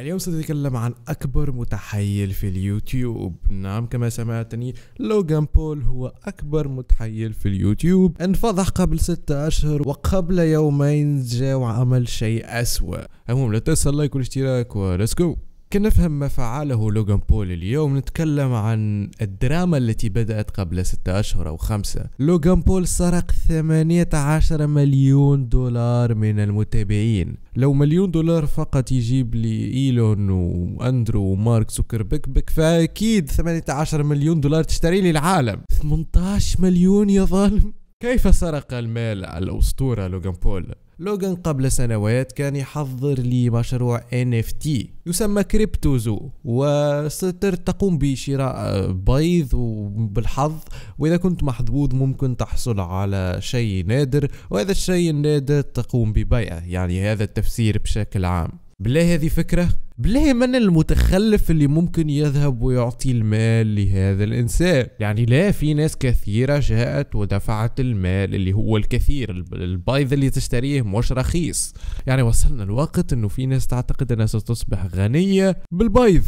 اليوم سنتكلم عن أكبر متحيل في اليوتيوب نعم كما سمعتني لوغان بول هو أكبر متحيل في اليوتيوب انفضح قبل ستة أشهر وقبل يومين جاء وعمل شيء أسوأ المهم لا تنسى اللايك والاشتراك ولتس جو كنفهم ما فعله لوغان بول اليوم نتكلم عن الدراما التي بدأت قبل ستة أشهر أو خمسة لوغان بول سرق 18 مليون دولار من المتابعين لو مليون دولار فقط يجيب لي إيلون وأندرو ومارك زوكربيرج بك فأكيد 18 مليون دولار تشتري لي العالم 18 مليون يا ظالم كيف سرق المال الأسطورة لوغان بول لوغان قبل سنوات كان يحضر لمشروع NFT يسمى كريبتوزو وستر تقوم بشراء بيض وبالحظ وإذا كنت محظوظ ممكن تحصل على شيء نادر وهذا الشيء النادر تقوم ببيعه يعني هذا التفسير بشكل عام بالله هذه فكرة بالله من المتخلف اللي ممكن يذهب ويعطي المال لهذا الإنسان يعني لا في ناس كثيرة جاءت ودفعت المال اللي هو الكثير البيض اللي تشتريه مش رخيص يعني وصلنا الوقت أنه في ناس تعتقد أنها ستصبح غنية بالبيض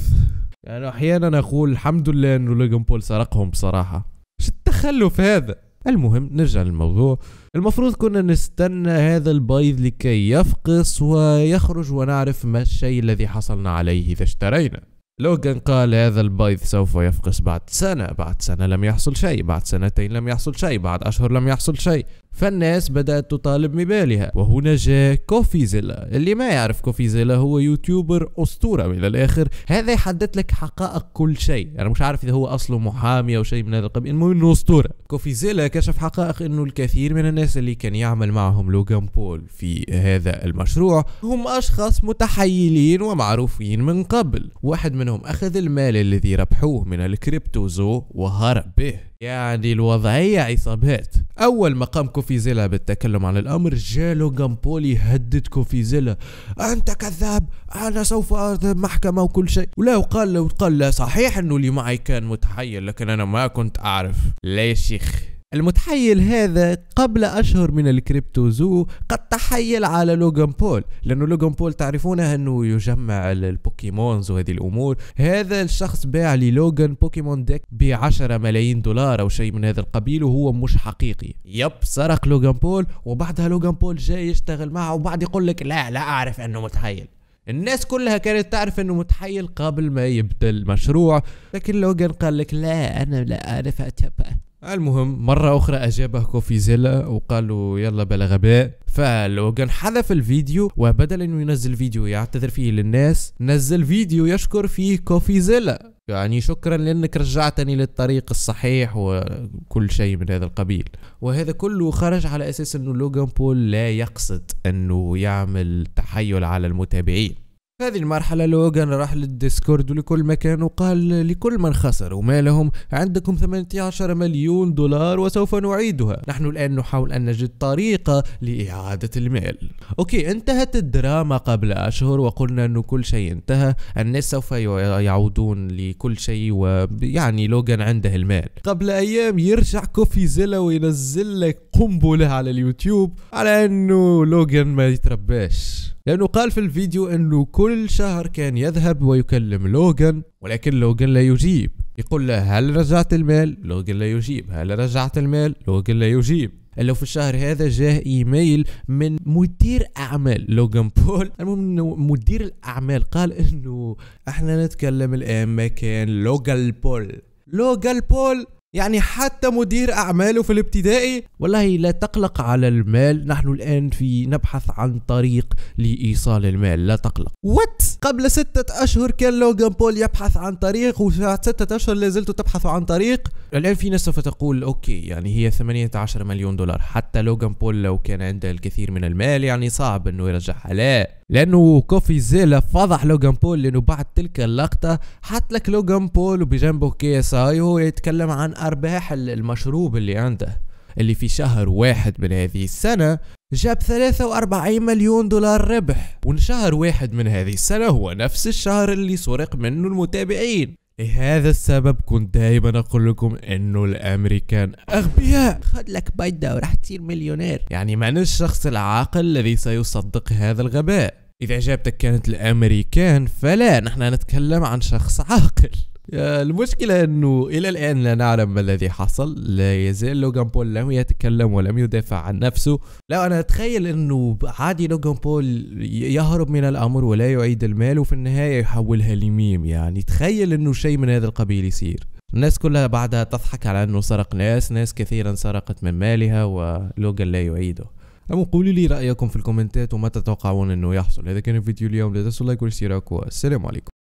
يعني أحيانا أقول الحمد لله أنه ليجن بول سرقهم بصراحة شو التخلف هذا المهم نرجع للموضوع المفروض كنا نستنى هذا البيض لكي يفقس ويخرج ونعرف ما الشيء الذي حصلنا عليه إذا اشترينا لوغان قال هذا البيض سوف يفقس بعد سنة بعد سنة لم يحصل شيء بعد سنتين لم يحصل شيء بعد أشهر لم يحصل شيء فالناس بدأت تطالب مبالها وهنا جاء كوفيزيلا اللي ما يعرف كوفيزيلا هو يوتيوبر أسطورة من الآخر هذا يحدد لك حقائق كل شيء أنا مش عارف إذا هو أصله محامي أو شيء من هذا القبيل المهم إنه أسطورة كوفيزيلا كشف حقائق إنه الكثير من الناس اللي كان يعمل معهم لوغان بول في هذا المشروع هم أشخاص متحيلين ومعروفين من قبل واحد منهم أخذ المال الذي ربحوه من الكريبتوزو وهرب به يعني الوضعية عصابات أول ما قام كوفيزيلا بالتكلم عن الأمر لوغان بول يهدد كوفيزيلا أنت كذاب أنا سوف أذهب محكمة وكل شيء ولو وقال لو قال لا صحيح أنه اللي معي كان متحير لكن أنا ما كنت أعرف ليش يخ المتحيل هذا قبل أشهر من الكريبتو زو قد تحيل على لوغان بول لأنه لوغان بول تعرفونه أنه يجمع البوكيمونز وهذه الأمور هذا الشخص باع للوغان بوكيمون ديك ب 10 ملايين دولار أو شيء من هذا القبيل وهو مش حقيقي يب سرق لوغان بول وبعدها لوغان بول جاي يشتغل معه وبعد يقول لك لا لا أعرف أنه متحيل الناس كلها كانت تعرف انه متحيل قبل ما يبدا المشروع لكن لوغان قال لك لا انا لا اعرف اتبع المهم مرة أخرى أجابه زيلا وقال له يلا بلا غباء فلوغان حذف الفيديو وبدل أنه ينزل فيديو يعتذر فيه للناس نزل فيديو يشكر فيه كوفي زيلا يعني شكرا لأنك رجعتني للطريق الصحيح وكل شيء من هذا القبيل وهذا كله خرج على أساس أنه لوغان بول لا يقصد أنه يعمل تحيل على المتابعين في هذه المرحلة لوغان راح للديسكورد ولكل مكان وقال لكل من خسر وما لهم عندكم 18 مليون دولار وسوف نعيدها نحن الآن نحاول أن نجد طريقة لإعادة المال أوكي انتهت الدراما قبل أشهر وقلنا أن كل شيء انتهى الناس سوف يعودون لكل شيء ويعني لوغان عنده المال قبل أيام يرجع كوفي زيلا وينزل لك قنبلة على اليوتيوب على أنه لوغان ما يترباش لأنه قال في الفيديو أنه كل شهر كان يذهب ويكلم لوغان ولكن لوغان لا يجيب يقول له هل رجعت المال؟ لوغان لا يجيب هل رجعت المال؟ لوغان لا يجيب الا في الشهر هذا جاه ايميل من مدير اعمال لوغان بول المهم انه مدير الاعمال قال انه احنا نتكلم الان مكان لوغان بول لوغان بول يعني حتى مدير أعماله في الابتدائي والله لا تقلق على المال نحن الآن في نبحث عن طريق لإيصال المال لا تقلق وات قبل ستة أشهر كان لوغان بول يبحث عن طريق وبعد ستة أشهر لا زلت تبحث عن طريق الآن في ناس سوف تقول أوكي يعني هي 18 مليون دولار حتى لوغان بول لو كان عنده الكثير من المال يعني صعب أنه يرجعها لا لانه كوفي زيلا فضح لوغان بول لانه بعد تلك اللقطه حط لك لوغان بول وبجنبه كيس هاي وهو يتكلم عن ارباح المشروب اللي عنده اللي في شهر واحد من هذه السنه جاب 43 مليون دولار ربح ونشهر واحد من هذه السنه هو نفس الشهر اللي سرق منه المتابعين لهذا السبب كنت دائما اقول لكم انه الامريكان اغبياء خد لك بيضه وراح تصير مليونير يعني من الشخص العاقل الذي سيصدق هذا الغباء إذا إجابتك كانت الأمريكان فلا نحن نتكلم عن شخص عاقل المشكلة أنه إلى الآن لا نعلم ما الذي حصل لا يزال لوغان بول لم يتكلم ولم يدافع عن نفسه لا أنا أتخيل أنه عادي لوغان بول يهرب من الأمر ولا يعيد المال وفي النهاية يحولها لميم يعني تخيل أنه شيء من هذا القبيل يصير الناس كلها بعدها تضحك على أنه سرق ناس ناس كثيرا سرقت من مالها ولوغان لا يعيده أما قولوا لي رأيكم في الكومنتات وما تتوقعون أنه يحصل هذا كان الفيديو اليوم لا تنسوا اللايك والاشتراك والسلام عليكم